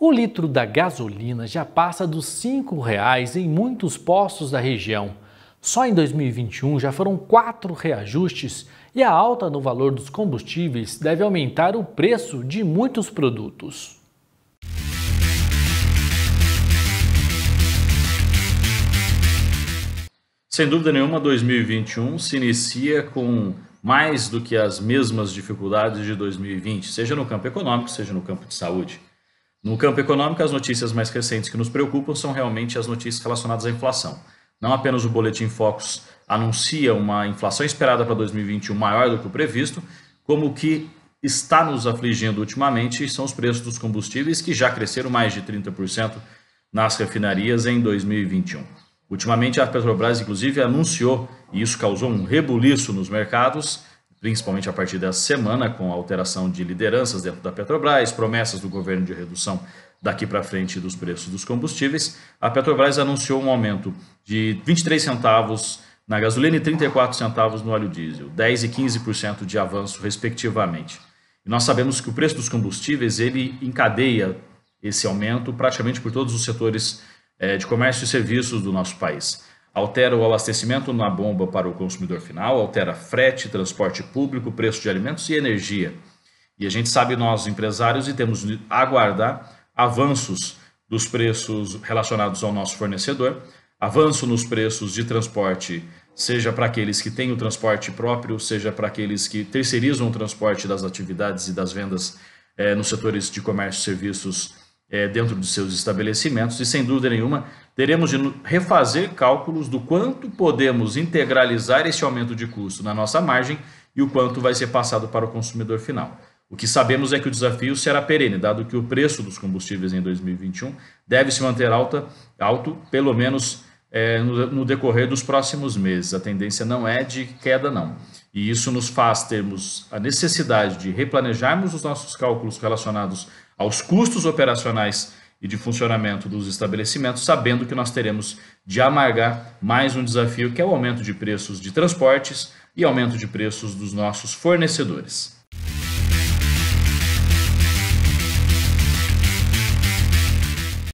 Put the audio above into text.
O litro da gasolina já passa dos R$ 5,00 em muitos postos da região. Só em 2021 já foram quatro reajustes e a alta no valor dos combustíveis deve aumentar o preço de muitos produtos. Sem dúvida nenhuma, 2021 se inicia com mais do que as mesmas dificuldades de 2020, seja no campo econômico, seja no campo de saúde. No campo econômico, as notícias mais recentes que nos preocupam são realmente as notícias relacionadas à inflação. Não apenas o Boletim Focus anuncia uma inflação esperada para 2021 maior do que o previsto, como o que está nos afligindo ultimamente são os preços dos combustíveis, que já cresceram mais de 30% nas refinarias em 2021. Ultimamente, a Petrobras, inclusive, anunciou, e isso causou um rebuliço nos mercados, principalmente a partir dessa semana, com a alteração de lideranças dentro da Petrobras, promessas do governo de redução daqui para frente dos preços dos combustíveis, a Petrobras anunciou um aumento de 23 centavos na gasolina e 34 centavos no óleo diesel, 10 e 15% de avanço respectivamente. E nós sabemos que o preço dos combustíveis ele encadeia esse aumento praticamente por todos os setores eh, de comércio e serviços do nosso país altera o abastecimento na bomba para o consumidor final, altera frete, transporte público, preço de alimentos e energia. E a gente sabe, nós empresários, e temos de aguardar avanços dos preços relacionados ao nosso fornecedor, avanço nos preços de transporte, seja para aqueles que têm o transporte próprio, seja para aqueles que terceirizam o transporte das atividades e das vendas eh, nos setores de comércio e serviços eh, dentro de seus estabelecimentos. E sem dúvida nenhuma, teremos de refazer cálculos do quanto podemos integralizar esse aumento de custo na nossa margem e o quanto vai ser passado para o consumidor final. O que sabemos é que o desafio será perene, dado que o preço dos combustíveis em 2021 deve se manter alta, alto, pelo menos é, no, no, decorrer dos próximos meses. A tendência não é de queda, não. E isso nos faz termos a necessidade de replanejarmos os nossos cálculos relacionados aos custos operacionais e de funcionamento dos estabelecimentos, sabendo que nós teremos de amargar mais um desafio que é o aumento de preços de transportes e aumento de preços dos nossos fornecedores.